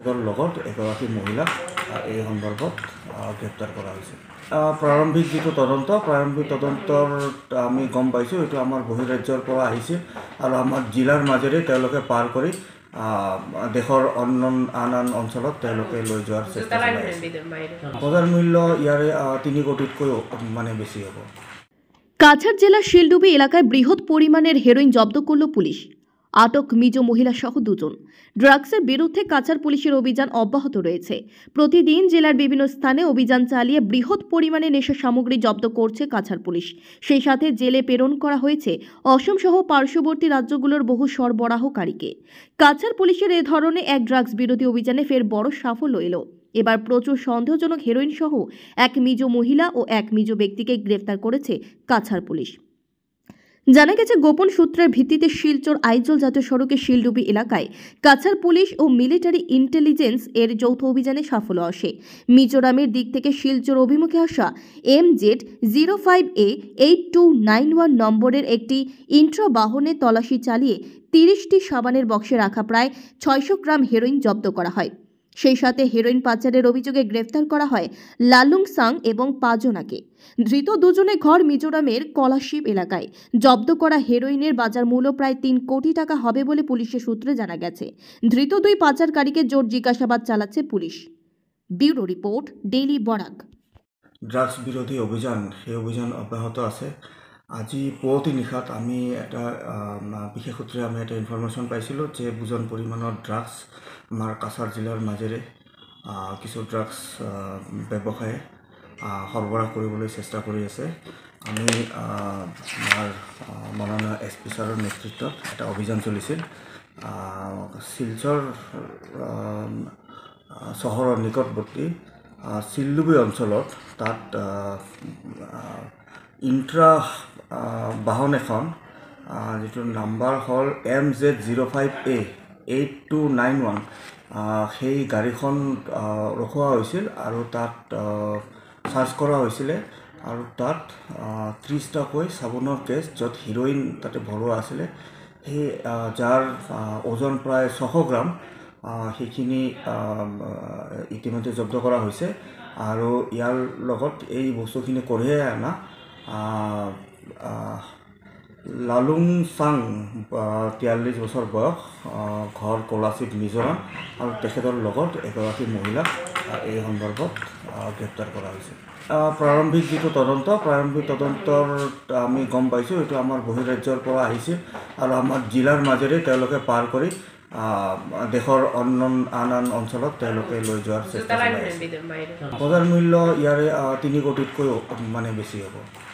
এজন লগত এগৰাকী মহিলাক এই সন্দৰ্ভত গ্ৰেপ্তাৰ কৰা হৈছে প্ৰাৰম্ভিক যিটো তদন্ত প্ৰাৰম্ভিক তদন্তৰ আমি গম পাইছোঁ এইটো আমাৰ বহিৰাজ্যৰ পৰা আহিছিল আৰু আমাৰ জিলাৰ মাজেৰে তেওঁলোকে পাৰ কৰি দেশৰ অন্য আন আন অঞ্চলত তেওঁলোকে লৈ যোৱাৰ চেষ্টা চলাই আছে বজাৰ মূল্য ইয়াৰে তিনি কোটিতকৈ মানে বেছি হ'ব কাছাড় জেলাৰ শিলডুবি এলাকায় বৃহৎ পৰিমাণেৰ হেৰোইন জব্দ কৰল পুলিশ আটক মিজো মহিলাসহ দুজন ড্রাগসের বিরুদ্ধে কাছার পুলিশের অভিযান অব্যাহত রয়েছে প্রতিদিন জেলার বিভিন্ন স্থানে অভিযান চালিয়ে বৃহৎ পরিমাণে নেশা সামগ্রী জব্দ করছে কাছার পুলিশ সেই সাথে জেলে প্রেরণ করা হয়েছে অসম সহ পার্শ্ববর্তী রাজ্যগুলোর বহু সরবরাহকারীকে কাছার পুলিশের এ ধরনের এক ড্রাগস বিরোধী অভিযানে ফের বড় সাফল্য এলো এবার প্রচুর সন্দেহজনক হেরোইন সহ এক মিজো মহিলা ও এক মিজো ব্যক্তিকে গ্রেফতার করেছে কাছার পুলিশ জানা গেছে গোপন সূত্রের ভিত্তিতে শিলচর আইজল জাতীয় সড়কে শিলডুবি এলাকায় কাছার পুলিশ ও মিলিটারি ইন্টেলিজেন্স এর যৌথ অভিযানে সাফল্য আসে মিজোরামের দিক থেকে শিলচর অভিমুখে আসা M Z zero five A eight two nine one নম্বরের একটি ইন্ট্রা বাহনে চালিয়ে তিরিশটি সাবানের বক্সে রাখা প্রায় ছয়শো গ্রাম হেরোইন জব্দ করা হয় সেই সাথে হেরোইন পাচারের অভিযোগে গ্রেফতার করা হয় লালুং সাং এবং পাজোনাকে ধৃত দুজনে ঘর মিজোরামের কলাশিপ এলাকায় জব্দ করা হেরোইনের বাজার মূল্য প্রায় তিন কোটি টাকা হবে বলে পুলিশের সূত্রে জানা গেছে ধৃত দুই পাচারকারীকে জোর জিজ্ঞাসাবাদ চালাচ্ছে police bureau report daily Barak drugs বিরোধী অভিযান সেই অভিযান অব্যাহত আছে আজি পুৱতি নিশাত আমি এটা বিশেষ সূত্ৰে আমি এটা ইনফৰ্মেশ্যন পাইছিলোঁ যে বুজন পৰিমাণৰ ড্ৰাগছ আমাৰ কাছাৰ জিলাৰ মাজেৰে কিছু ড্ৰাগছ ব্যৱসায়ে সৰবৰাহ কৰিবলৈ চেষ্টা কৰি আছে আমি আমাৰ মৰণা এছ পি ছাৰৰ নেতৃত্বত এটা অভিযান চলিছিল শিলচৰ চহৰৰ নিকটৱৰ্তী চিল্লুবি অঞ্চলত তাত ইণ্ট্ৰা বাহন এখন যিটো নাম্বাৰ হ'ল M Z zero' five A eight two nine one সেই গাড়ীখন ৰখোৱা হৈছিল আৰু তাত চাৰ্জ কৰা হৈছিলে আৰু তাত ত্ৰিছটাকৈ চাবোনৰ কেছ য'ত হিৰইন তাতে ভৰোৱা আছিলে সেই যাৰ ওজন প্ৰায় ছশ গ্ৰাম সেইখিনি ইতিমধ্যে জব্দ কৰা হৈছে আৰু ইয়াৰ লগত এই বস্তুখিনি কঢ়িয়াই অনা লালুং চাং তিয়াল্লিছ বছৰ বয়স ঘৰ কলাচিত মিজোৰাম আৰু তেখেতৰ লগত এগৰাকী মহিলাক এই সন্দৰ্ভত গ্ৰেপ্তাৰ কৰা হৈছে প্ৰাৰম্ভিক যিটো তদন্ত প্ৰাৰম্ভিক তদন্তৰ আমি গম পাইছোঁ এইটো আমাৰ বহিৰাজ্যৰ পৰা আহিছিল আৰু আমাৰ জিলাৰ মাজেৰে তেওঁলোকে পাৰ কৰি দেশৰ অন্য আন আন অঞ্চলত তেওঁলোকে লৈ যোৱাৰ চেষ্টা বজাৰ মূল্য ইয়াৰে তিনি কোটিতকৈ মানে বেছি হ'ব